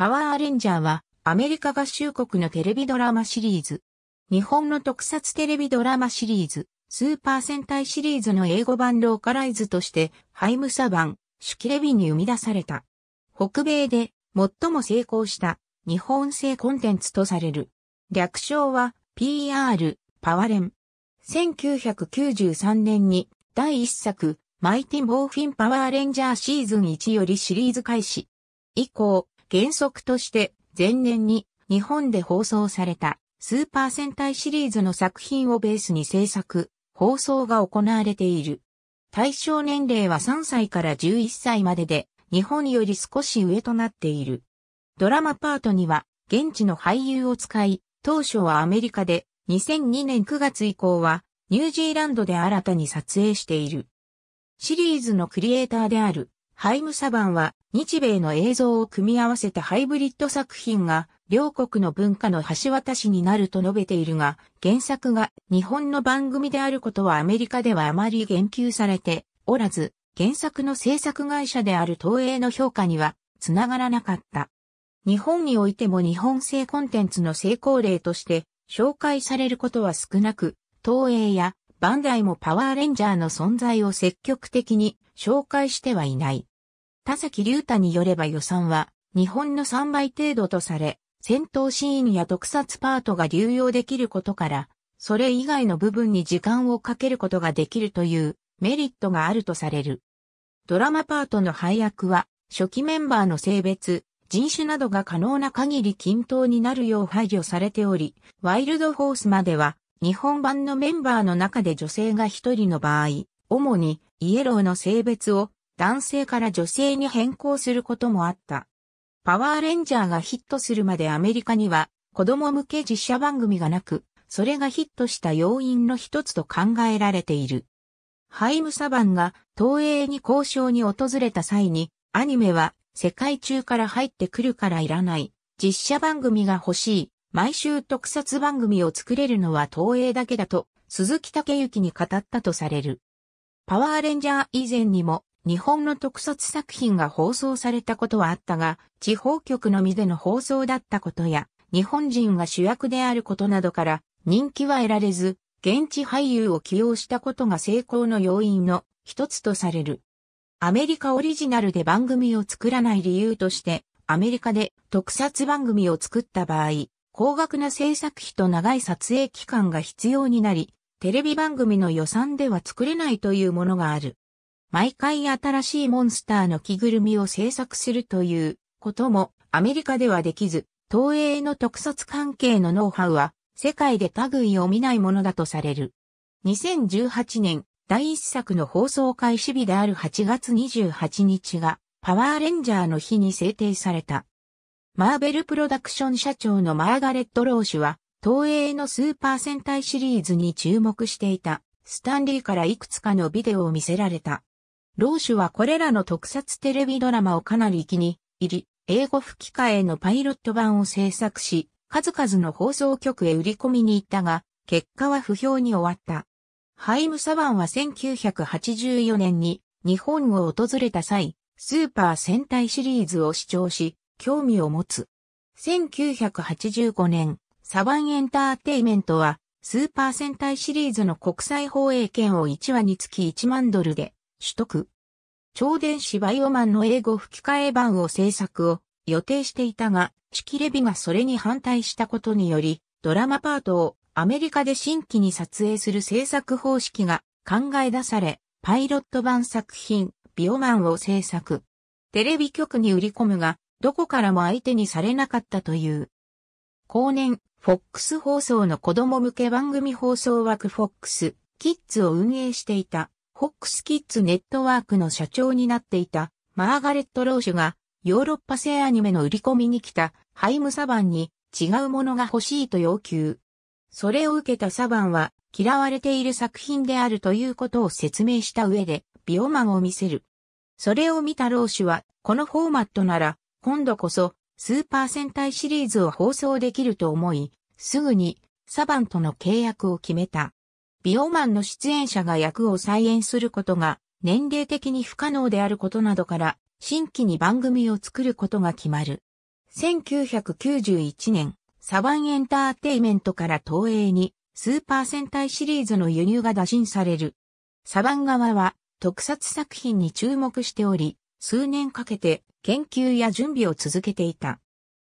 パワーアレンジャーはアメリカ合衆国のテレビドラマシリーズ。日本の特撮テレビドラマシリーズ、スーパー戦隊シリーズの英語版ローカライズとして、ハイムサ版、シュキレビに生み出された。北米で最も成功した日本製コンテンツとされる。略称は PR、パワレン。1993年に第1作、マイティ・ボーフィン・パワーレンジャーシーズン1よりシリーズ開始。以降、原則として前年に日本で放送されたスーパー戦隊シリーズの作品をベースに制作、放送が行われている。対象年齢は3歳から11歳までで、日本より少し上となっている。ドラマパートには、現地の俳優を使い、当初はアメリカで、2002年9月以降は、ニュージーランドで新たに撮影している。シリーズのクリエイターである、ハイム・サバンは、日米の映像を組み合わせたハイブリッド作品が両国の文化の橋渡しになると述べているが、原作が日本の番組であることはアメリカではあまり言及されておらず、原作の制作会社である東映の評価にはつながらなかった。日本においても日本製コンテンツの成功例として紹介されることは少なく、東映やバンダイもパワーレンジャーの存在を積極的に紹介してはいない。田崎隆太によれば予算は日本の3倍程度とされ、戦闘シーンや特撮パートが流用できることから、それ以外の部分に時間をかけることができるというメリットがあるとされる。ドラマパートの配役は、初期メンバーの性別、人種などが可能な限り均等になるよう配慮されており、ワイルドホースまでは、日本版のメンバーの中で女性が一人の場合、主にイエローの性別を男性から女性に変更することもあった。パワーレンジャーがヒットするまでアメリカには子供向け実写番組がなく、それがヒットした要因の一つと考えられている。ハイム・サバンが東映に交渉に訪れた際に、アニメは世界中から入ってくるからいらない、実写番組が欲しい、毎週特撮番組を作れるのは東映だけだと、鈴木武之に語ったとされる。パワーレンジャー以前にも日本の特撮作品が放送されたことはあったが、地方局のみでの放送だったことや、日本人が主役であることなどから人気は得られず、現地俳優を起用したことが成功の要因の一つとされる。アメリカオリジナルで番組を作らない理由として、アメリカで特撮番組を作った場合、高額な制作費と長い撮影期間が必要になり、テレビ番組の予算では作れないというものがある。毎回新しいモンスターの着ぐるみを制作するということもアメリカではできず、東映の特撮関係のノウハウは世界で類を見ないものだとされる。2018年第1作の放送開始日である8月28日がパワーレンジャーの日に制定された。マーベルプロダクション社長のマーガレット・ロー氏は、東映のスーパー戦隊シリーズに注目していた、スタンリーからいくつかのビデオを見せられた。ローシュはこれらの特撮テレビドラマをかなり気に入り、英語吹き替えのパイロット版を制作し、数々の放送局へ売り込みに行ったが、結果は不評に終わった。ハイム・サバンは1984年に日本を訪れた際、スーパー戦隊シリーズを視聴し、興味を持つ。1985年、サバンエンターテイメントは、スーパー戦隊シリーズの国際放映権を1話につき1万ドルで取得。超電子バイオマンの英語吹き替え版を制作を予定していたが、式キレビがそれに反対したことにより、ドラマパートをアメリカで新規に撮影する制作方式が考え出され、パイロット版作品、ビオマンを制作。テレビ局に売り込むが、どこからも相手にされなかったという。後年、フォックス放送の子供向け番組放送枠フォックス、キッズを運営していたフォックスキッズネットワークの社長になっていたマーガレット・ローシュがヨーロッパ製アニメの売り込みに来たハイム・サバンに違うものが欲しいと要求。それを受けたサバンは嫌われている作品であるということを説明した上でビオマンを見せる。それを見たローシュはこのフォーマットなら今度こそスーパー戦隊シリーズを放送できると思い、すぐにサバンとの契約を決めた。ビオマンの出演者が役を再演することが年齢的に不可能であることなどから新規に番組を作ることが決まる。1991年、サバンエンターテイメントから東映にスーパー戦隊シリーズの輸入が打診される。サバン側は特撮作品に注目しており、数年かけて研究や準備を続けていた。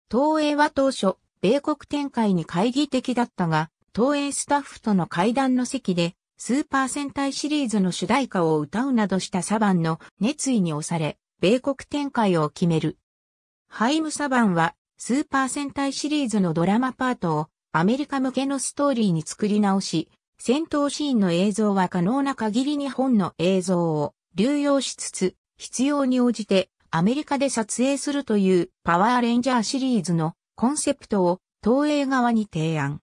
東映は当初、米国展開に懐疑的だったが、東映スタッフとの会談の席で、スーパー戦隊シリーズの主題歌を歌うなどしたサバンの熱意に押され、米国展開を決める。ハイム・サバンは、スーパー戦隊シリーズのドラマパートをアメリカ向けのストーリーに作り直し、戦闘シーンの映像は可能な限り日本の映像を流用しつつ、必要に応じてアメリカで撮影するというパワーレンジャーシリーズのコンセプトを東映側に提案。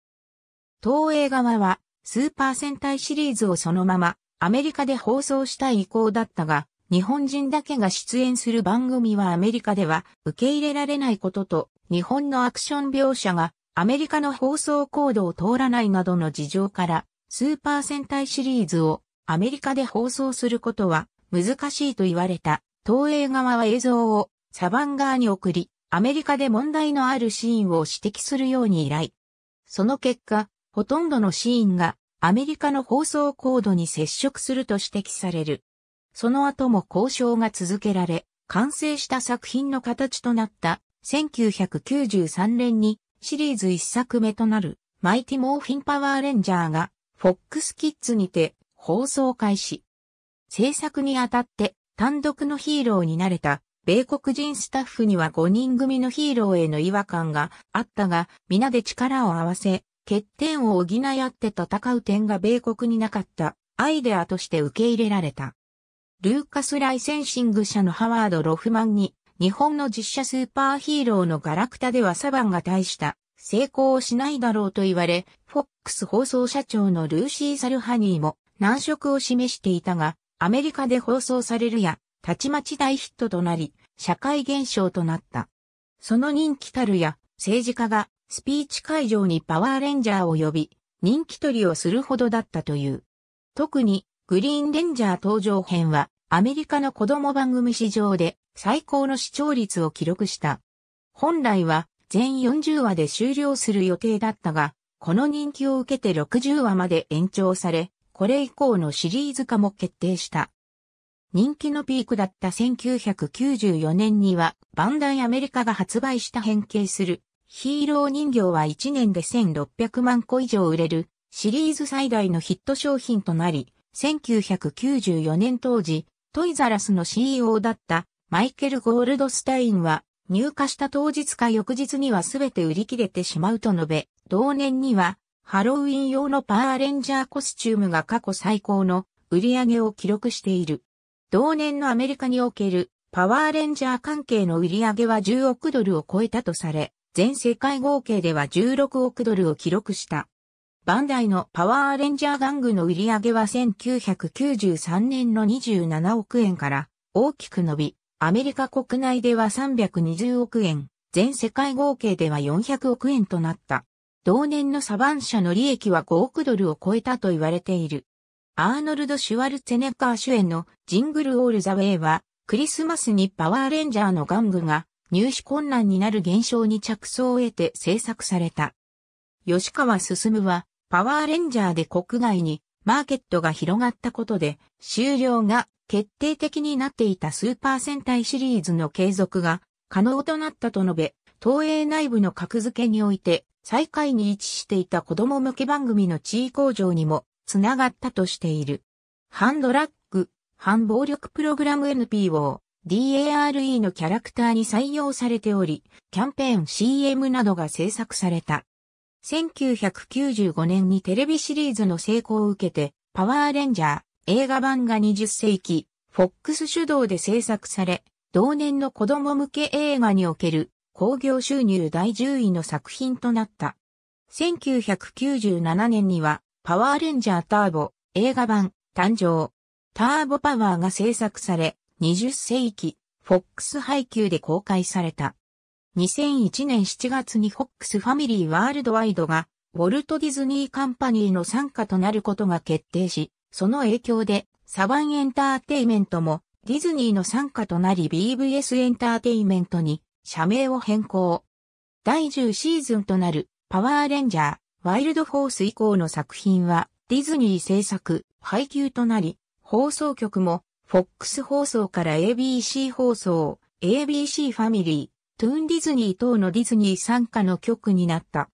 東映側は、スーパー戦隊シリーズをそのまま、アメリカで放送したい意向だったが、日本人だけが出演する番組はアメリカでは受け入れられないことと、日本のアクション描写がアメリカの放送コードを通らないなどの事情から、スーパー戦隊シリーズをアメリカで放送することは難しいと言われた。東映側は映像をサバン側に送り、アメリカで問題のあるシーンを指摘するように依頼。その結果、ほとんどのシーンがアメリカの放送コードに接触すると指摘される。その後も交渉が続けられ、完成した作品の形となった1993年にシリーズ1作目となるマイティモーフィンパワーレンジャーが FOX キッズにて放送開始。制作にあたって単独のヒーローになれた米国人スタッフには5人組のヒーローへの違和感があったが、皆で力を合わせ、欠点を補い合って戦う点が米国になかったアイデアとして受け入れられた。ルーカスライセンシング社のハワード・ロフマンに日本の実写スーパーヒーローのガラクタではサバンが大した成功をしないだろうと言われ、フォックス放送社長のルーシー・サルハニーも難色を示していたが、アメリカで放送されるや、たちまち大ヒットとなり、社会現象となった。その人気たるや、政治家がスピーチ会場にパワーレンジャーを呼び、人気取りをするほどだったという。特に、グリーンレンジャー登場編は、アメリカの子供番組史上で最高の視聴率を記録した。本来は全40話で終了する予定だったが、この人気を受けて60話まで延長され、これ以降のシリーズ化も決定した。人気のピークだった1994年には、バンダイアメリカが発売した変形するヒーロー人形は1年で1600万個以上売れるシリーズ最大のヒット商品となり、1994年当時、トイザラスの CEO だったマイケル・ゴールドスタインは入荷した当日か翌日には全て売り切れてしまうと述べ、同年にはハロウィン用のパワーレンジャーコスチュームが過去最高の売り上げを記録している。同年のアメリカにおけるパワーレンジャー関係の売り上げは10億ドルを超えたとされ、全世界合計では16億ドルを記録した。バンダイのパワーアレンジャー玩具の売り上げは1993年の27億円から大きく伸び、アメリカ国内では320億円、全世界合計では400億円となった。同年のサバン社の利益は5億ドルを超えたと言われている。アーノルド・シュワルツェネッガー主演のジングル・オール・ザ・ウェイは、クリスマスにパワーレンジャーの玩具が入手困難になる現象に着想を得て制作された。吉川進は、パワーレンジャーで国外にマーケットが広がったことで、終了が決定的になっていたスーパー戦隊シリーズの継続が可能となったと述べ、東映内部の格付けにおいて、最下位に位置していた子供向け番組の地位向上にも、つながったとしている。反ドラッグ、反暴力プログラム NPO、DARE のキャラクターに採用されており、キャンペーン CM などが制作された。1995年にテレビシリーズの成功を受けて、パワーレンジャー映画版が20世紀、フォックス主導で制作され、同年の子供向け映画における興行収入第10位の作品となった。1997年には、パワーレンジャーターボ映画版誕生。ターボパワーが制作され、20世紀、フォックス配給で公開された。2001年7月にフォックスファミリーワールドワイドが、ウォルト・ディズニー・カンパニーの参加となることが決定し、その影響で、サバンエンターテイメントも、ディズニーの参加となり BVS エンターテイメントに、社名を変更。第10シーズンとなる、パワーレンジャー、ワイルドフォース以降の作品は、ディズニー制作、配給となり、放送局も、FOX 放送から ABC 放送、ABC ファミリー、トゥーンディズニー等のディズニー参加の曲になった。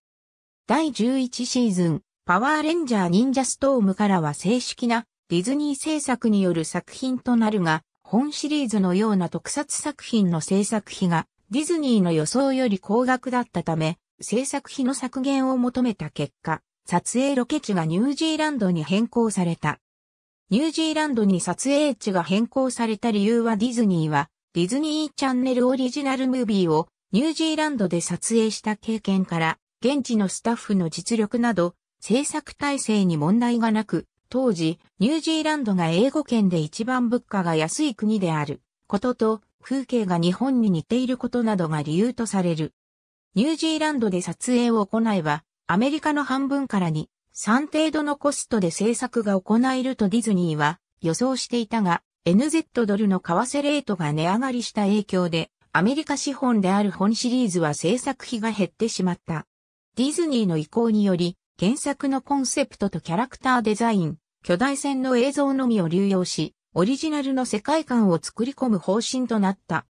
第11シーズン、パワーレンジャー忍者ストームからは正式なディズニー制作による作品となるが、本シリーズのような特撮作品の制作費がディズニーの予想より高額だったため、制作費の削減を求めた結果、撮影ロケ地がニュージーランドに変更された。ニュージーランドに撮影地が変更された理由はディズニーはディズニーチャンネルオリジナルムービーをニュージーランドで撮影した経験から現地のスタッフの実力など制作体制に問題がなく当時ニュージーランドが英語圏で一番物価が安い国であることと風景が日本に似ていることなどが理由とされる。ニュージーランドで撮影を行えば、アメリカの半分からに、3程度のコストで制作が行えるとディズニーは予想していたが、NZ ドルの為替レートが値上がりした影響で、アメリカ資本である本シリーズは制作費が減ってしまった。ディズニーの意向により、原作のコンセプトとキャラクターデザイン、巨大船の映像のみを流用し、オリジナルの世界観を作り込む方針となった。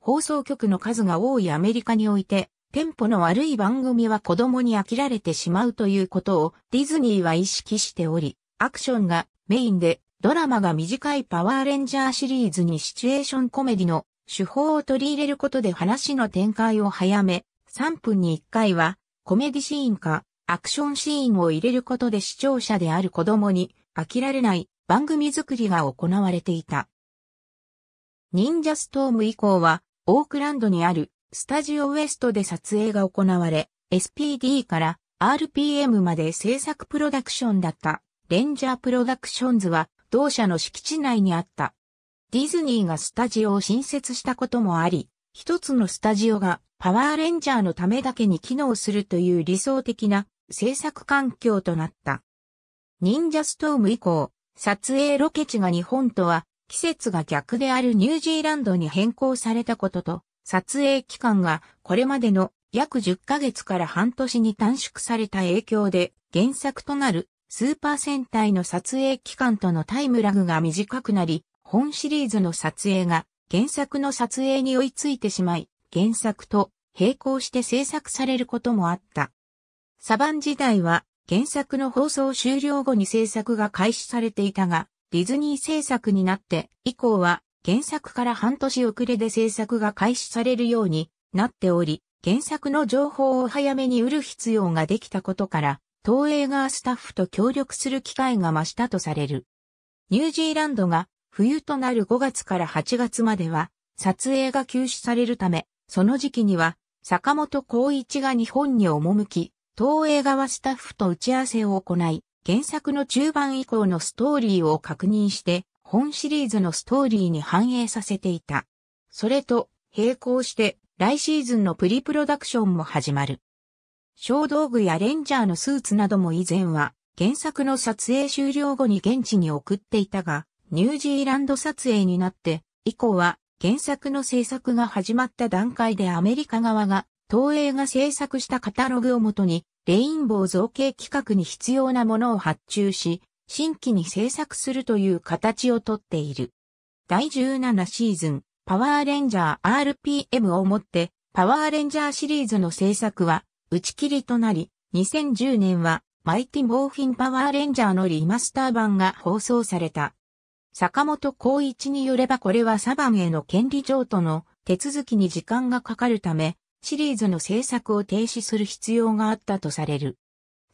放送局の数が多いアメリカにおいて、テンポの悪い番組は子供に飽きられてしまうということをディズニーは意識しており、アクションがメインでドラマが短いパワーレンジャーシリーズにシチュエーションコメディの手法を取り入れることで話の展開を早め、3分に1回はコメディシーンかアクションシーンを入れることで視聴者である子供に飽きられない番組作りが行われていた。忍者ストーム以降はオークランドにあるスタジオウエストで撮影が行われ、SPD から RPM まで制作プロダクションだったレンジャープロダクションズは同社の敷地内にあった。ディズニーがスタジオを新設したこともあり、一つのスタジオがパワーレンジャーのためだけに機能するという理想的な制作環境となった。忍者ストーム以降、撮影ロケ地が日本とは季節が逆であるニュージーランドに変更されたことと、撮影期間がこれまでの約10ヶ月から半年に短縮された影響で原作となるスーパー戦隊の撮影期間とのタイムラグが短くなり、本シリーズの撮影が原作の撮影に追いついてしまい、原作と並行して制作されることもあった。サバン時代は原作の放送終了後に制作が開始されていたが、ディズニー制作になって以降は原作から半年遅れで制作が開始されるようになっており、原作の情報を早めに売る必要ができたことから、東映がスタッフと協力する機会が増したとされる。ニュージーランドが冬となる5月から8月までは撮影が休止されるため、その時期には坂本光一が日本に赴き、東映側スタッフと打ち合わせを行い、原作の中盤以降のストーリーを確認して、本シリーズのストーリーに反映させていた。それと並行して来シーズンのプリプロダクションも始まる。小道具やレンジャーのスーツなども以前は原作の撮影終了後に現地に送っていたが、ニュージーランド撮影になって以降は原作の制作が始まった段階でアメリカ側が東映が制作したカタログをもとにレインボー造形企画に必要なものを発注し、新規に制作するという形をとっている。第17シーズン、パワーレンジャー RPM をもって、パワーレンジャーシリーズの制作は打ち切りとなり、2010年はマイティモーフィンパワーレンジャーのリマスター版が放送された。坂本光一によればこれはサバンへの権利譲渡の手続きに時間がかかるため、シリーズの制作を停止する必要があったとされる。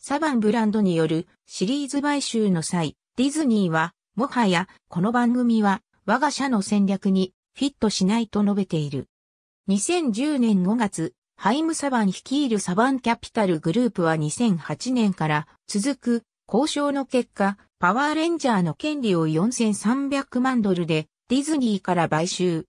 サバンブランドによるシリーズ買収の際、ディズニーは、もはや、この番組は、我が社の戦略にフィットしないと述べている。2010年5月、ハイム・サバン率いるサバンキャピタルグループは2008年から続く交渉の結果、パワーレンジャーの権利を4300万ドルでディズニーから買収。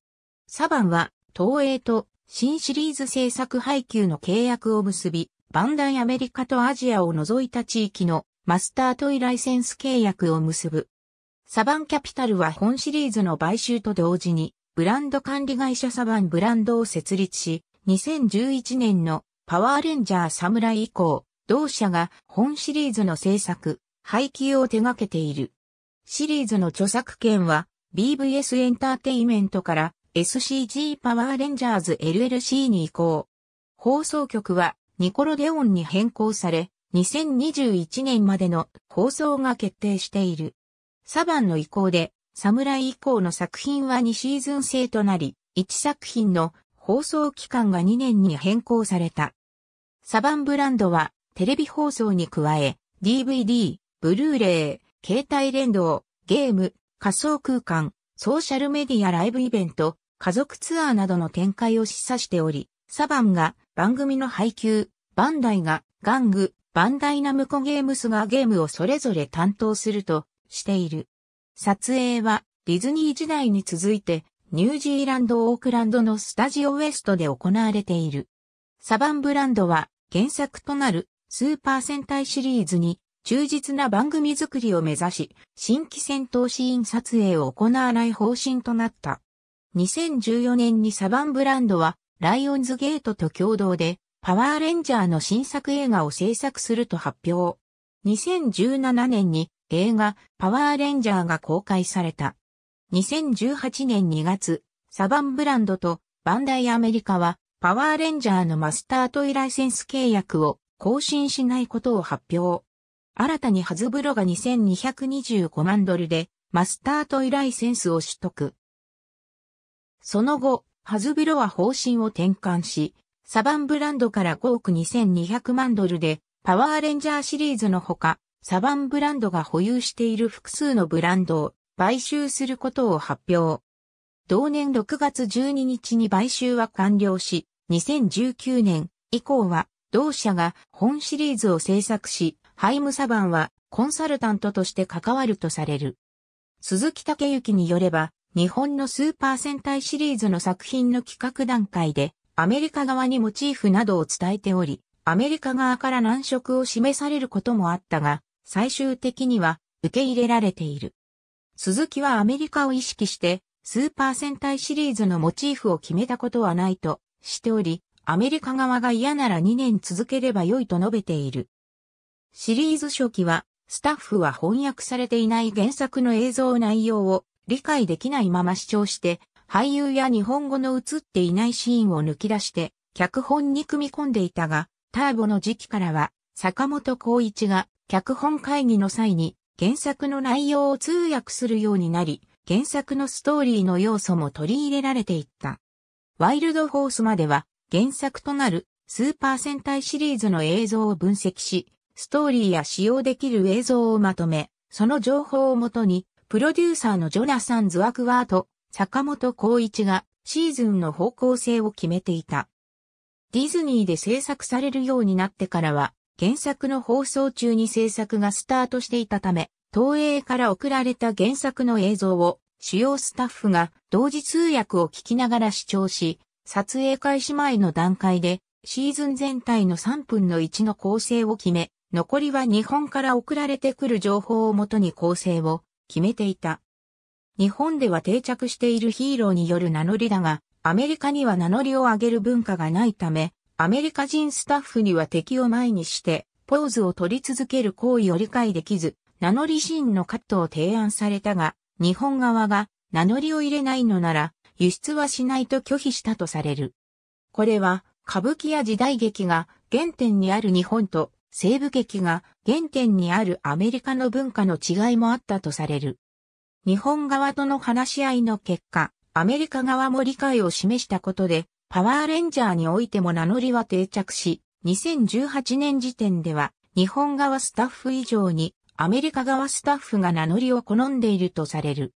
サバンは東映と新シリーズ制作配給の契約を結び、バンダイアメリカとアジアを除いた地域のマスタートイライセンス契約を結ぶ。サバンキャピタルは本シリーズの買収と同時に、ブランド管理会社サバンブランドを設立し、2011年のパワーレンジャーサムライ以降、同社が本シリーズの制作、配給を手掛けている。シリーズの著作権は BVS エンターテイメントから SCG パワーレンジャーズ LLC に移行。放送局はニコロデオンに変更され、2021年までの放送が決定している。サバンの意向で、サムライ以降の作品は2シーズン制となり、1作品の放送期間が2年に変更された。サバンブランドは、テレビ放送に加え、DVD、ブルーレイ、携帯連動、ゲーム、仮想空間、ソーシャルメディアライブイベント、家族ツアーなどの展開を示唆しており、サバンが番組の配給、バンダイが玩具、バンダイナムコゲームスがゲームをそれぞれ担当するとしている。撮影はディズニー時代に続いてニュージーランドオークランドのスタジオウエストで行われている。サバンブランドは原作となるスーパー戦隊シリーズに忠実な番組作りを目指し、新規戦闘シーン撮影を行わない方針となった。2014年にサバンブランドはライオンズゲートと共同で、パワーレンジャーの新作映画を制作すると発表。2017年に映画パワーレンジャーが公開された。2018年2月、サバンブランドとバンダイアメリカはパワーレンジャーのマスタートイライセンス契約を更新しないことを発表。新たにハズブロが2225万ドルでマスタートイライセンスを取得。その後、ハズビロは方針を転換し、サバンブランドから5億2200万ドルで、パワーレンジャーシリーズのほか、サバンブランドが保有している複数のブランドを買収することを発表。同年6月12日に買収は完了し、2019年以降は同社が本シリーズを制作し、ハイムサバンはコンサルタントとして関わるとされる。鈴木武之によれば、日本のスーパー戦隊シリーズの作品の企画段階で、アメリカ側にモチーフなどを伝えており、アメリカ側から難色を示されることもあったが、最終的には受け入れられている。鈴木はアメリカを意識して、スーパー戦隊シリーズのモチーフを決めたことはないとしており、アメリカ側が嫌なら2年続ければ良いと述べている。シリーズ初期は、スタッフは翻訳されていない原作の映像内容を理解できないまま視聴して、俳優や日本語の映っていないシーンを抜き出して、脚本に組み込んでいたが、ターボの時期からは、坂本光一が脚本会議の際に原作の内容を通訳するようになり、原作のストーリーの要素も取り入れられていった。ワイルドホースまでは原作となるスーパー戦隊シリーズの映像を分析し、ストーリーや使用できる映像をまとめ、その情報をもとにプロデューサーのジョナサン・ズワクワーと坂本孝一がシーズンの方向性を決めていた。ディズニーで制作されるようになってからは、原作の放送中に制作がスタートしていたため、東映から送られた原作の映像を主要スタッフが同時通訳を聞きながら視聴し、撮影開始前の段階でシーズン全体の3分の1の構成を決め、残りは日本から送られてくる情報をもとに構成を決めていた。日本では定着しているヒーローによる名乗りだが、アメリカには名乗りを上げる文化がないため、アメリカ人スタッフには敵を前にして、ポーズを取り続ける行為を理解できず、名乗りシーンのカットを提案されたが、日本側が名乗りを入れないのなら、輸出はしないと拒否したとされる。これは、歌舞伎や時代劇が原点にある日本と西部劇が原点にあるアメリカの文化の違いもあったとされる。日本側との話し合いの結果、アメリカ側も理解を示したことで、パワーレンジャーにおいても名乗りは定着し、2018年時点では、日本側スタッフ以上に、アメリカ側スタッフが名乗りを好んでいるとされる。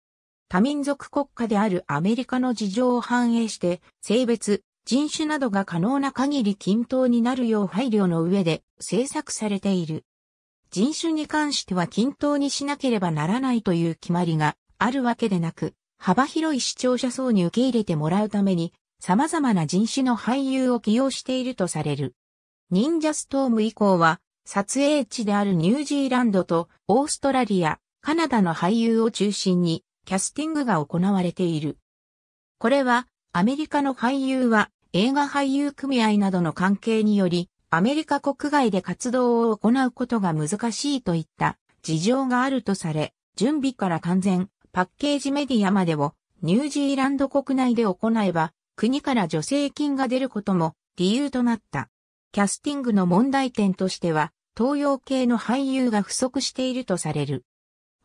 多民族国家であるアメリカの事情を反映して、性別、人種などが可能な限り均等になるよう配慮の上で制作されている。人種に関しては均等にしなければならないという決まりがあるわけでなく、幅広い視聴者層に受け入れてもらうために、様々な人種の俳優を起用しているとされる。忍者ストーム以降は、撮影地であるニュージーランドとオーストラリア、カナダの俳優を中心にキャスティングが行われている。これはアメリカの俳優は映画俳優組合などの関係によりアメリカ国外で活動を行うことが難しいといった事情があるとされ、準備から完全、パッケージメディアまでをニュージーランド国内で行えば、国から助成金が出ることも理由となった。キャスティングの問題点としては、東洋系の俳優が不足しているとされる。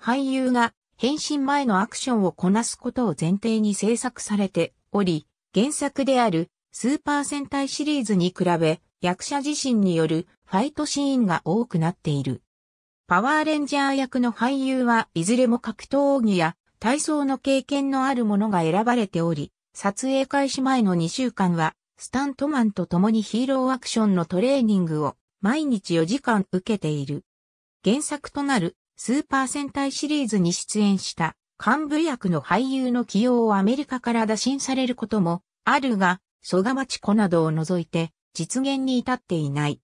俳優が変身前のアクションをこなすことを前提に制作されており、原作であるスーパー戦隊シリーズに比べ、役者自身によるファイトシーンが多くなっている。パワーレンジャー役の俳優はいずれも格闘技や体操の経験のある者が選ばれており、撮影開始前の2週間はスタントマンと共にヒーローアクションのトレーニングを毎日4時間受けている。原作となるスーパー戦隊シリーズに出演した幹部役の俳優の起用をアメリカから打診されることもあるが、蘇我町子などを除いて実現に至っていない。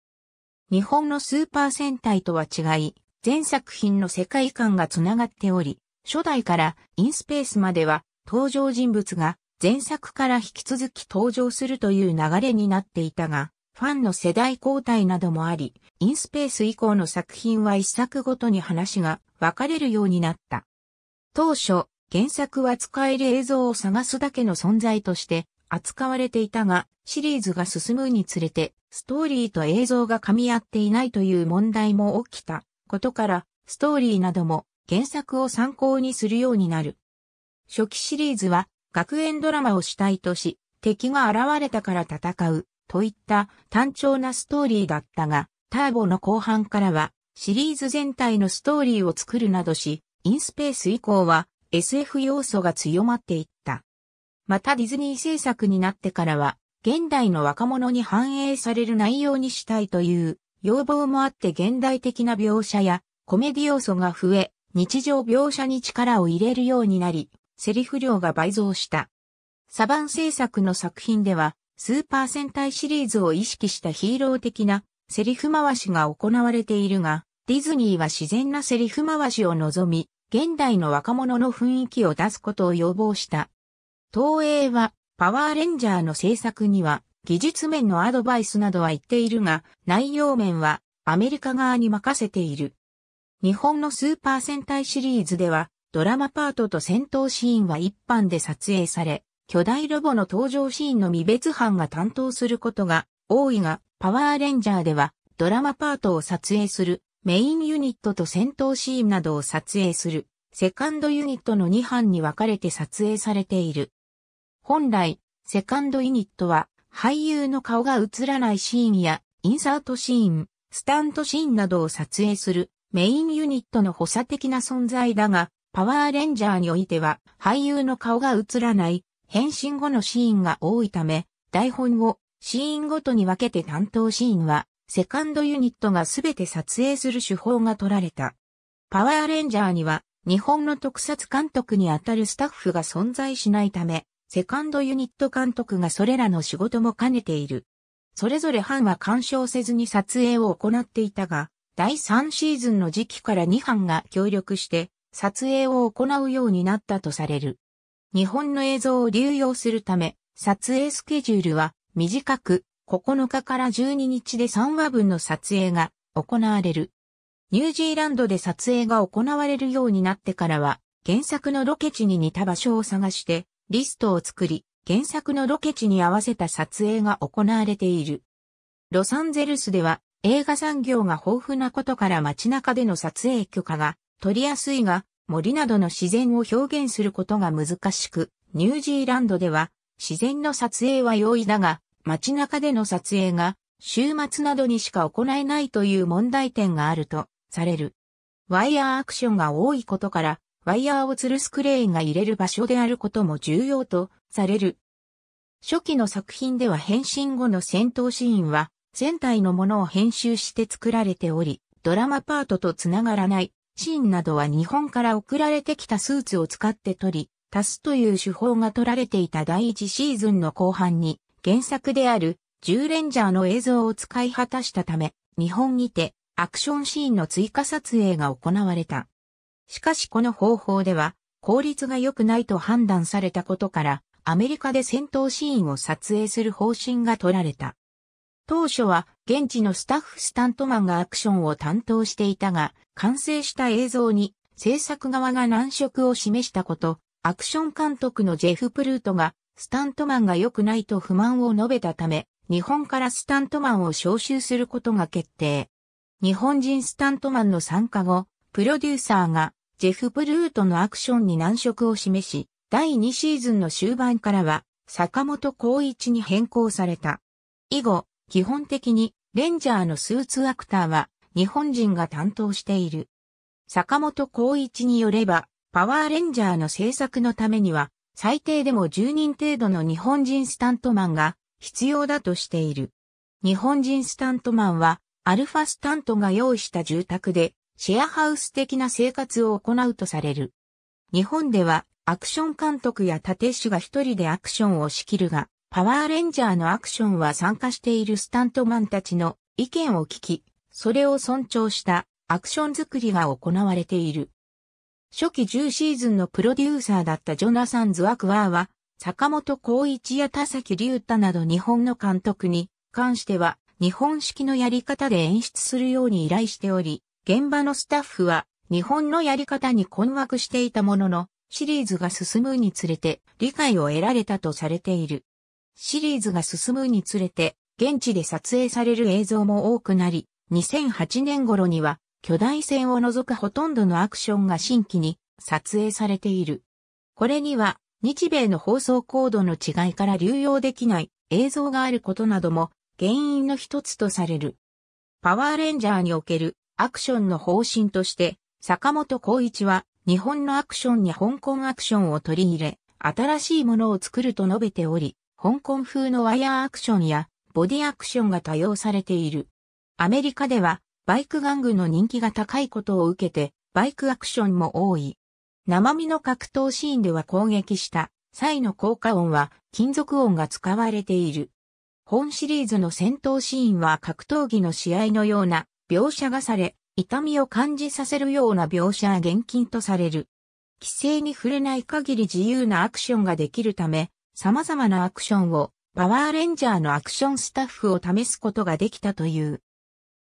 日本のスーパー戦隊とは違い、全作品の世界観がつながっており、初代からインスペースまでは登場人物が前作から引き続き登場するという流れになっていたが、ファンの世代交代などもあり、インスペース以降の作品は一作ごとに話が分かれるようになった。当初、原作は使える映像を探すだけの存在として扱われていたが、シリーズが進むにつれて、ストーリーと映像が噛み合っていないという問題も起きたことから、ストーリーなども原作を参考にするようになる。初期シリーズは、学園ドラマを主体とし、敵が現れたから戦う、といった単調なストーリーだったが、ターボの後半からは、シリーズ全体のストーリーを作るなどし、インスペース以降は SF 要素が強まっていった。またディズニー制作になってからは、現代の若者に反映される内容にしたいという要望もあって現代的な描写やコメディ要素が増え、日常描写に力を入れるようになり、セリフ量が倍増した。サバン制作の作品では、スーパー戦隊シリーズを意識したヒーロー的なセリフ回しが行われているが、ディズニーは自然なセリフ回しを望み、現代の若者の雰囲気を出すことを要望した。東映はパワーレンジャーの制作には技術面のアドバイスなどは言っているが、内容面はアメリカ側に任せている。日本のスーパー戦隊シリーズでは、ドラマパートと戦闘シーンは一般で撮影され、巨大ロボの登場シーンの未別班が担当することが多いが、パワーレンジャーではドラマパートを撮影するメインユニットと戦闘シーンなどを撮影するセカンドユニットの2班に分かれて撮影されている。本来、セカンドユニットは、俳優の顔が映らないシーンや、インサートシーン、スタントシーンなどを撮影する、メインユニットの補佐的な存在だが、パワーレンジャーにおいては、俳優の顔が映らない、変身後のシーンが多いため、台本を、シーンごとに分けて担当シーンは、セカンドユニットがすべて撮影する手法が取られた。パワーレンジャーには、日本の特撮監督にあたるスタッフが存在しないため、セカンドユニット監督がそれらの仕事も兼ねている。それぞれ班は干渉せずに撮影を行っていたが、第3シーズンの時期から2班が協力して撮影を行うようになったとされる。日本の映像を流用するため、撮影スケジュールは短く9日から12日で3話分の撮影が行われる。ニュージーランドで撮影が行われるようになってからは、原作のロケ地に似た場所を探してリストを作り、原作のロケ地に合わせた撮影が行われている。ロサンゼルスでは映画産業が豊富なことから街中での撮影許可が取りやすいが、森などの自然を表現することが難しく、ニュージーランドでは自然の撮影は容易だが、街中での撮影が週末などにしか行えないという問題点があるとされる。ワイヤーアクションが多いことからワイヤーを吊るすクレーンが入れる場所であることも重要とされる。初期の作品では変身後の戦闘シーンは、全体のものを編集して作られており、ドラマパートとつながらないシーンなどは日本から送られてきたスーツを使って撮り、足すという手法が取られていた第一シーズンの後半に、原作である10レンジャーの映像を使い果たしたため、日本にてアクションシーンの追加撮影が行われた。しかしこの方法では効率が良くないと判断されたことから、アメリカで戦闘シーンを撮影する方針が取られた。当初は現地のスタッフスタントマンがアクションを担当していたが、完成した映像に制作側が難色を示したこと、アクション監督のジェフ・プルートがスタントマンが良くないと不満を述べたため、日本からスタントマンを招集することが決定。日本人スタントマンの参加後、プロデューサーがジェフ・ブルーとのアクションに難色を示し、第2シーズンの終盤からは坂本光一に変更された。以後、基本的にレンジャーのスーツアクターは日本人が担当している。坂本光一によれば、パワーレンジャーの制作のためには、最低でも10人程度の日本人スタントマンが必要だとしている。日本人スタントマンは、アルファスタントが用意した住宅でシェアハウス的な生活を行うとされる。日本ではアクション監督や立手が一人でアクションを仕切るが、パワーレンジャーのアクションは参加しているスタントマンたちの意見を聞き、それを尊重したアクション作りが行われている。初期10シーズンのプロデューサーだったジョナサン・ズワクワーは、坂本孝一や田崎隆太など日本の監督に関しては、日本式のやり方で演出するように依頼しており、現場のスタッフは日本のやり方に困惑していたものの、シリーズが進むにつれて理解を得られたとされている。シリーズが進むにつれて、現地で撮影される映像も多くなり、2008年頃には巨大船を除くほとんどのアクションが新規に撮影されている。これには日米の放送コードの違いから流用できない映像があることなども原因の一つとされる。パワーレンジャーにおけるアクションの方針として、坂本孝一は日本のアクションに香港アクションを取り入れ、新しいものを作ると述べており、香港風のワイヤーアクションやボディアクションが多用されている。アメリカではバイク玩具の人気が高いことを受けてバイクアクションも多い。生身の格闘シーンでは攻撃した際の効果音は金属音が使われている。本シリーズの戦闘シーンは格闘技の試合のような描写がされ、痛みを感じさせるような描写が厳禁とされる。規制に触れない限り自由なアクションができるため、様々なアクションをパワーレンジャーのアクションスタッフを試すことができたという。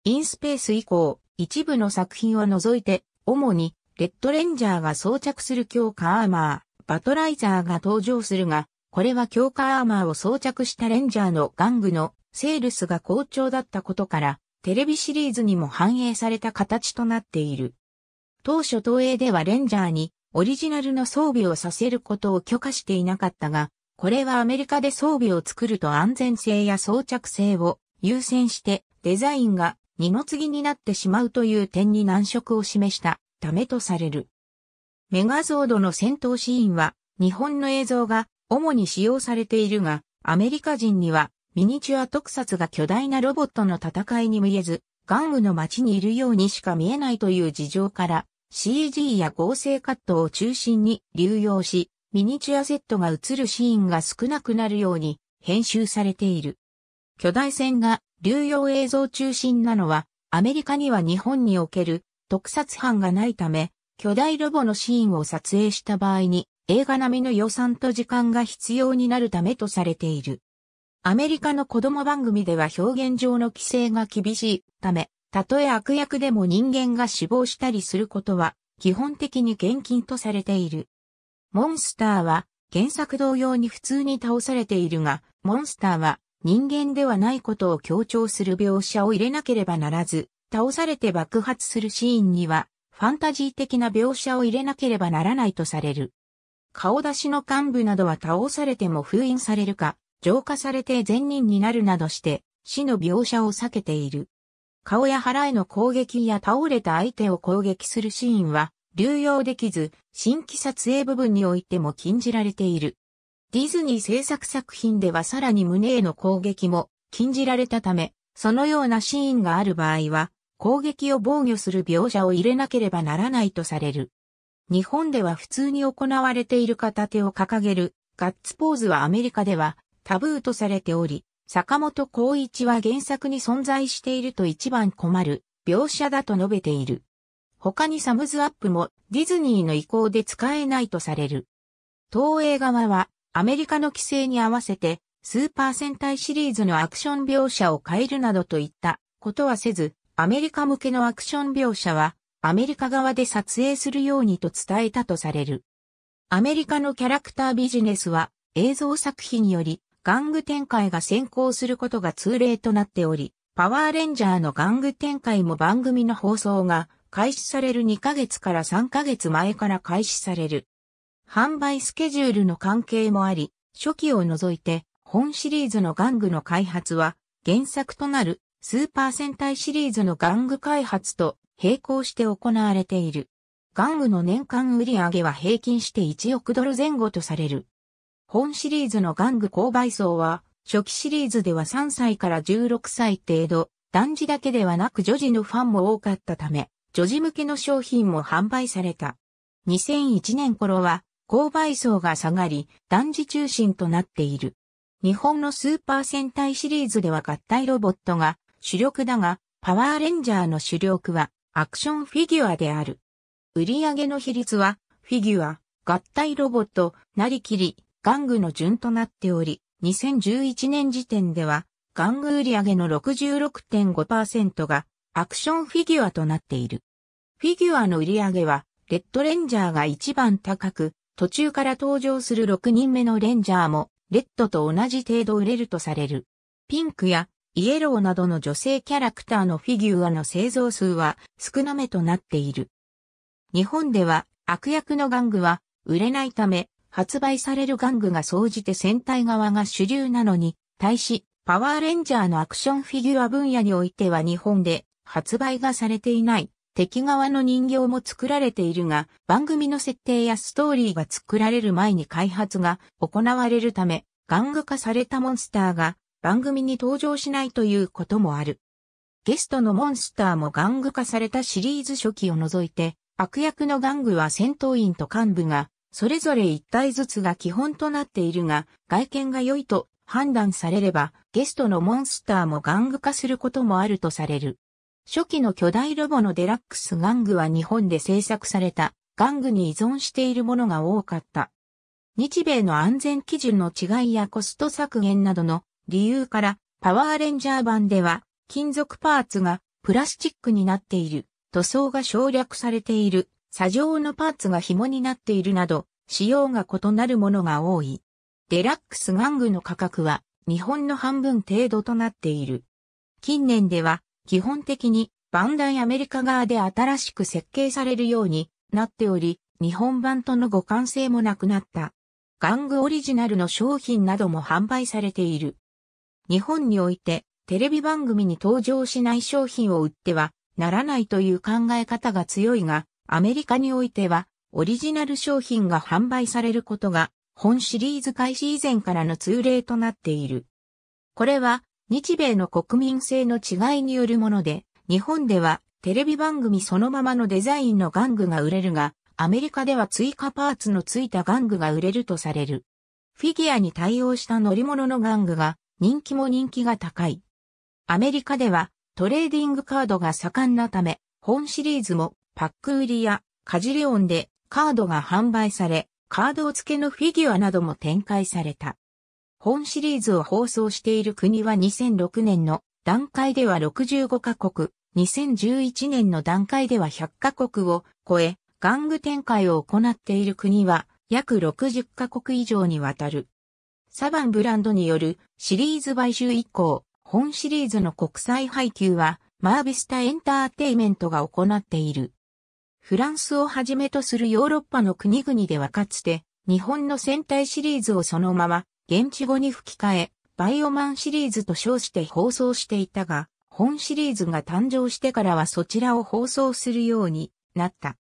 インスペース以降、一部の作品を除いて、主にレッドレンジャーが装着する強化アーマー、バトライザーが登場するが、これは強化アーマーを装着したレンジャーの玩具のセールスが好調だったことから、テレビシリーズにも反映された形となっている。当初東映ではレンジャーにオリジナルの装備をさせることを許可していなかったが、これはアメリカで装備を作ると安全性や装着性を優先してデザインが二の次になってしまうという点に難色を示したためとされる。メガゾードの戦闘シーンは日本の映像が主に使用されているが、アメリカ人にはミニチュア特撮が巨大なロボットの戦いに見えず、玩具の街にいるようにしか見えないという事情から、CG や合成カットを中心に流用し、ミニチュアセットが映るシーンが少なくなるように編集されている。巨大戦が流用映像中心なのは、アメリカには日本における特撮班がないため、巨大ロボのシーンを撮影した場合に映画並みの予算と時間が必要になるためとされている。アメリカの子供番組では表現上の規制が厳しいため、たとえ悪役でも人間が死亡したりすることは、基本的に厳禁とされている。モンスターは、原作同様に普通に倒されているが、モンスターは人間ではないことを強調する描写を入れなければならず、倒されて爆発するシーンには、ファンタジー的な描写を入れなければならないとされる。顔出しの幹部などは倒されても封印されるか、浄化されて善人になるなどして、死の描写を避けている。顔や腹への攻撃や倒れた相手を攻撃するシーンは、流用できず、新規撮影部分においても禁じられている。ディズニー制作作品ではさらに胸への攻撃も禁じられたため、そのようなシーンがある場合は、攻撃を防御する描写を入れなければならないとされる。日本では普通に行われている片手を掲げるガッツポーズはアメリカではタブーとされており、坂本光一は原作に存在していると一番困る描写だと述べている。他にサムズアップもディズニーの意向で使えないとされる。東映側はアメリカの規制に合わせてスーパー戦隊シリーズのアクション描写を変えるなどといったことはせず、アメリカ向けのアクション描写はアメリカ側で撮影するようにと伝えたとされる。アメリカのキャラクタービジネスは映像作品により玩具展開が先行することが通例となっており、パワーレンジャーの玩具展開も番組の放送が開始される2ヶ月から3ヶ月前から開始される。販売スケジュールの関係もあり、初期を除いて本シリーズの玩具の開発は原作となるスーパー戦隊シリーズの玩具開発と並行して行われている。玩具の年間売上は平均して1億ドル前後とされる。本シリーズの玩具購買層は、初期シリーズでは3歳から16歳程度、男児だけではなく女児のファンも多かったため、女児向けの商品も販売された。2001年頃は、購買層が下がり、男児中心となっている。日本のスーパー戦隊シリーズでは合体ロボットが主力だが、パワーレンジャーの主力はアクションフィギュアである。売上の比率は、フィギュア、合体ロボット、なりきり、玩具の順となっており、2011年時点では、玩具売上の66.5%がアクションフィギュアとなっている。フィギュアの売上は、レッドレンジャーが一番高く、途中から登場する6人目のレンジャーも、レッドと同じ程度売れるとされる。ピンクやイエローなどの女性キャラクターのフィギュアの製造数は少なめとなっている。日本では悪役の玩具は売れないため発売される玩具が総じて戦隊側が主流なのに、対し、パワーレンジャーのアクションフィギュア分野においては日本で発売がされていない。敵側の人形も作られているが、番組の設定やストーリーが作られる前に開発が行われるため、玩具化されたモンスターが番組に登場しないということもある。ゲストのモンスターも玩具化されたシリーズ初期を除いて、悪役の玩具は戦闘員と幹部がそれぞれ一体ずつが基本となっているが、外見が良いと判断されれば、ゲストのモンスターも玩具化することもあるとされる。初期の巨大ロボのデラックス玩具は日本で制作された玩具に依存しているものが多かった。日米の安全基準の違いやコスト削減などの理由からパワーレンジャー版では金属パーツがプラスチックになっている塗装が省略されている砂上のパーツが紐になっているなど、仕様が異なるものが多い。デラックス玩具の価格は日本の半分程度となっている。近年では基本的にバンダイアメリカ側で新しく設計されるようになっており、日本版との互換性もなくなった。玩具オリジナルの商品なども販売されている。日本においてテレビ番組に登場しない商品を売ってはならないという考え方が強いが、アメリカにおいては、オリジナル商品が販売されることが、本シリーズ開始以前からの通例となっている。これは、日米の国民性の違いによるもので、日本ではテレビ番組そのままのデザインの玩具が売れるが、アメリカでは追加パーツのついた玩具が売れるとされる。フィギュアに対応した乗り物の玩具が人気も人気が高い。アメリカではトレーディングカードが盛んなため、本シリーズもパック売りやカジレオンでカードが販売され、カード付けのフィギュアなども展開された。本シリーズを放送している国は2006年の段階では65カ国、2011年の段階では100カ国を超え、玩具展開を行っている国は約60カ国以上にわたる。サバンブランドによるシリーズ買収以降、本シリーズの国際配給はマービスタエンターテイメントが行っている。フランスをはじめとするヨーロッパの国々ではかつて、日本の戦隊シリーズをそのまま、現地語に吹き替え、バイオマンシリーズと称して放送していたが、本シリーズが誕生してからはそちらを放送するようになった。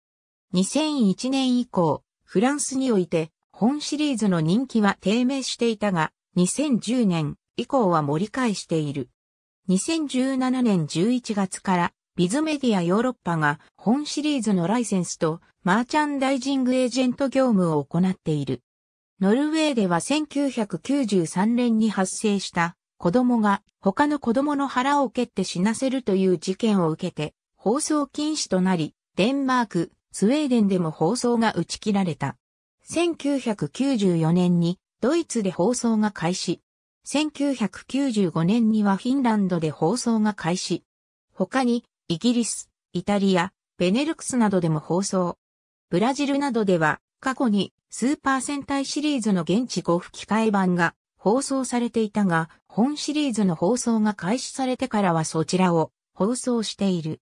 2001年以降、フランスにおいて、本シリーズの人気は低迷していたが、2010年以降は盛り返している。2017年11月からビズメディアヨーロッパが本シリーズのライセンスとマーチャンダイジングエージェント業務を行っている。ノルウェーでは1993年に発生した子供が他の子供の腹を蹴って死なせるという事件を受けて放送禁止となり、デンマーク、スウェーデンでも放送が打ち切られた。1994年にドイツで放送が開始。1995年にはフィンランドで放送が開始。他にイギリス、イタリア、ベネルクスなどでも放送。ブラジルなどでは、過去にスーパー戦隊シリーズの現地語吹き替え版が放送されていたが、本シリーズの放送が開始されてからはそちらを放送している。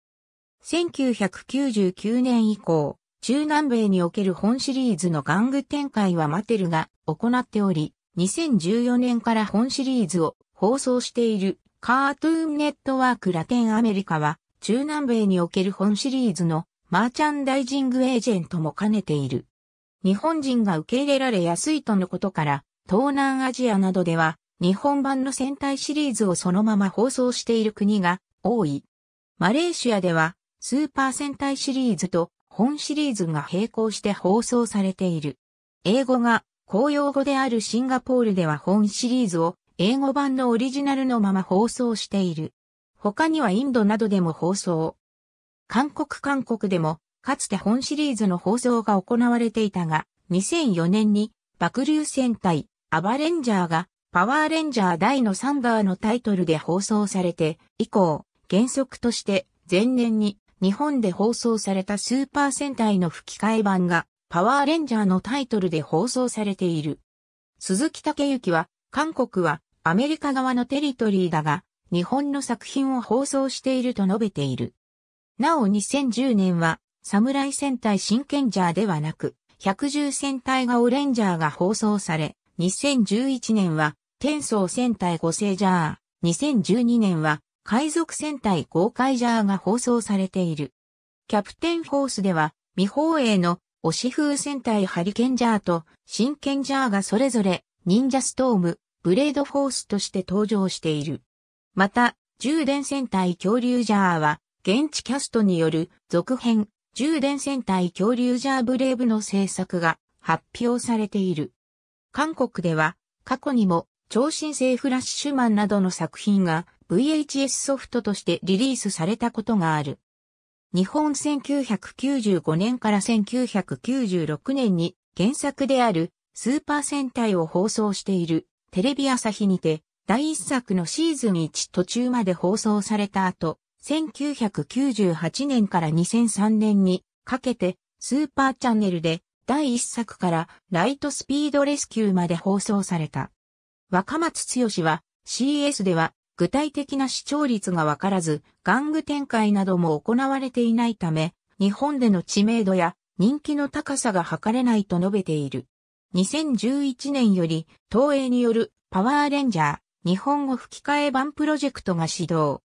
1999年以降、中南米における本シリーズの玩具展開はマテルが行っており、2014年から本シリーズを放送しているカートゥーンネットワークラテンアメリカは中南米における本シリーズのマーチャンダイジングエージェントも兼ねている。日本人が受け入れられやすいとのことから、東南アジアなどでは日本版の戦隊シリーズをそのまま放送している国が多い。マレーシアではスーパー戦隊シリーズと本シリーズが並行して放送されている。英語が公用語であるシンガポールでは本シリーズを英語版のオリジナルのまま放送している。他にはインドなどでも放送。韓国韓国でも、かつて本シリーズの放送が行われていたが、2004年に、爆竜戦隊、アバレンジャーが、パワーレンジャー大のサンダーのタイトルで放送されて、以降、原則として、前年に、日本で放送されたスーパー戦隊の吹き替え版が、パワーレンジャーのタイトルで放送されている。鈴木武之は、韓国はアメリカ側のテリトリーだが、日本の作品を放送していると述べている。なお2010年は、サムライ戦隊ジャーではなく、110戦隊がオレンジャーが放送され、2011年は、天宗戦隊五星ジャー、2012年は、海賊戦隊豪快ジャーが放送されている。キャプテンフォースでは、未放映のシフ風戦隊ハリケンジャーと真剣ジャーがそれぞれ、忍者ストーム、ブレードフォースとして登場している。また、充電戦隊恐竜ジャーは、現地キャストによる続編、充電戦隊恐竜ジャーブレイブの制作が発表されている。韓国では、過去にも、超新星フラッシュマンなどの作品が VHS ソフトとしてリリースされたことがある。日本1995年から1996年に原作であるスーパー戦隊を放送しているテレビ朝日にて第1作のシーズン1途中まで放送された後、1998年から2003年にかけてスーパーチャンネルで第1作からライトスピードレスキューまで放送された。若松剛は CS では具体的な視聴率がわからず、玩具展開なども行われていないため、日本での知名度や人気の高さが測れないと述べている。2011年より、東映によるパワーレンジャー、日本語吹き替え版プロジェクトが始動。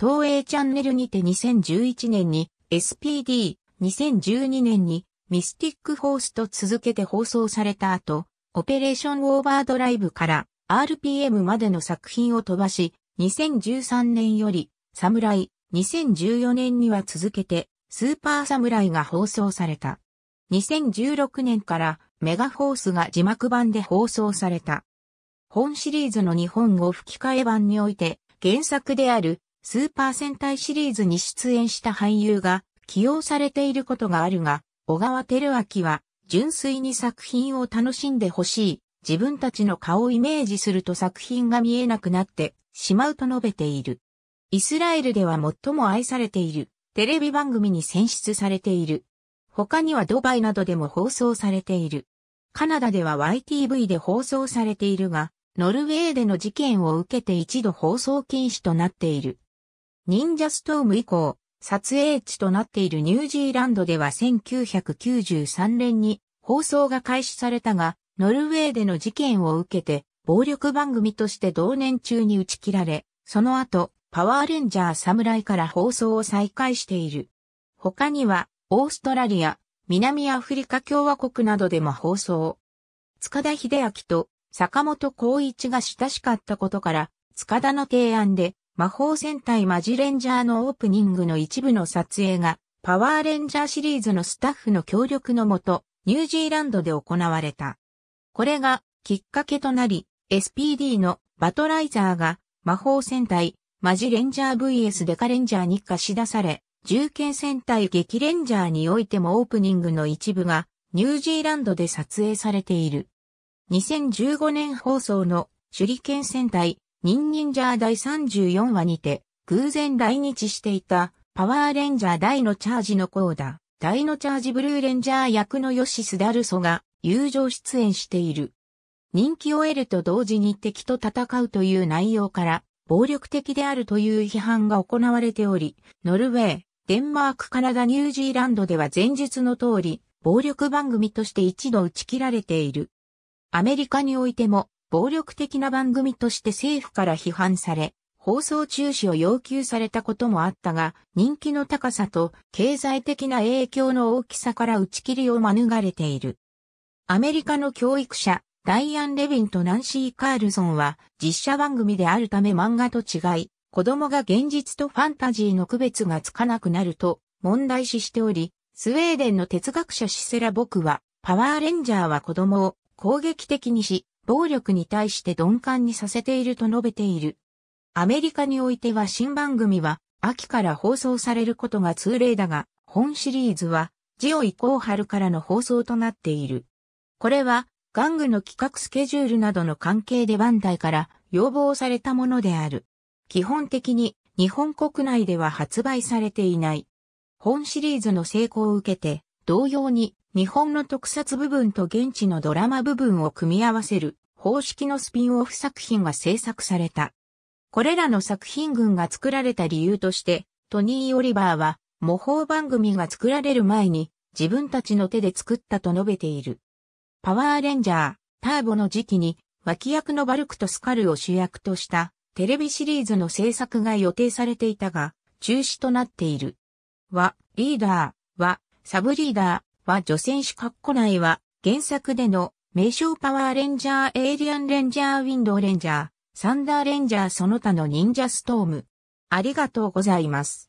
東映チャンネルにて2011年に SPD、2012年にミスティックホースと続けて放送された後、オペレーションオーバードライブから RPM までの作品を飛ばし、2013年よりサムライ、2014年には続けてスーパーサムライが放送された。2016年からメガフォースが字幕版で放送された。本シリーズの日本語吹き替え版において、原作であるスーパー戦隊シリーズに出演した俳優が起用されていることがあるが、小川照明は純粋に作品を楽しんでほしい、自分たちの顔をイメージすると作品が見えなくなってしまうと述べている。イスラエルでは最も愛されているテレビ番組に選出されている。他にはドバイなどでも放送されている。カナダでは YTV で放送されているが、ノルウェーでの事件を受けて一度放送禁止となっている。忍者ストーム以降、撮影地となっているニュージーランドでは1993年に放送が開始されたが、ノルウェーでの事件を受けて暴力番組として同年中に打ち切られ、その後、パワーレンジャー侍から放送を再開している。他には、オーストラリア、南アフリカ共和国などでも放送。塚田秀明と坂本光一が親しかったことから、塚田の提案で、魔法戦隊マジレンジャーのオープニングの一部の撮影が、パワーレンジャーシリーズのスタッフの協力のもと、ニュージーランドで行われた。これがきっかけとなり、SPD のバトライザーが魔法戦隊マジレンジャー VS デカレンジャーに貸し出され、重剣戦隊激レンジャーにおいてもオープニングの一部がニュージーランドで撮影されている。2015年放送の手裏剣戦隊、ニンニンジャー第34話にて、偶然来日していた、パワーレンジャー大のチャージのコーダ、大のチャージブルーレンジャー役のヨシスダルソが、友情出演している。人気を得ると同時に敵と戦うという内容から、暴力的であるという批判が行われており、ノルウェー、デンマーク、カナダ、ニュージーランドでは前述の通り、暴力番組として一度打ち切られている。アメリカにおいても暴力的な番組として政府から批判され、放送中止を要求されたこともあったが、人気の高さと経済的な影響の大きさから打ち切りを免れている。アメリカの教育者、ダイアン・レビンとナンシー・カールソンは、実写番組であるため漫画と違い、子供が現実とファンタジーの区別がつかなくなると問題視しており、スウェーデンの哲学者シセラ・ボクは、パワーレンジャーは子供を攻撃的にし、暴力に対して鈍感にさせていると述べている。アメリカにおいては新番組は秋から放送されることが通例だが、本シリーズは、ジオイコーハルからの放送となっている。これは、玩具の企画スケジュールなどの関係でバンダイから要望されたものである。基本的に日本国内では発売されていない。本シリーズの成功を受けて、同様に日本の特撮部分と現地のドラマ部分を組み合わせる方式のスピンオフ作品が制作された。これらの作品群が作られた理由として、トニー・オリバーは模倣番組が作られる前に自分たちの手で作ったと述べている。パワーレンジャー、ターボの時期に脇役のバルクとスカルを主役としたテレビシリーズの制作が予定されていたが中止となっている。は、リーダー、は、サブリーダー、は女戦士括弧内は原作での名称パワーレンジャー、エイリアンレンジャー、ウィンドウレンジャー、サンダーレンジャーその他の忍者ストーム。ありがとうございます。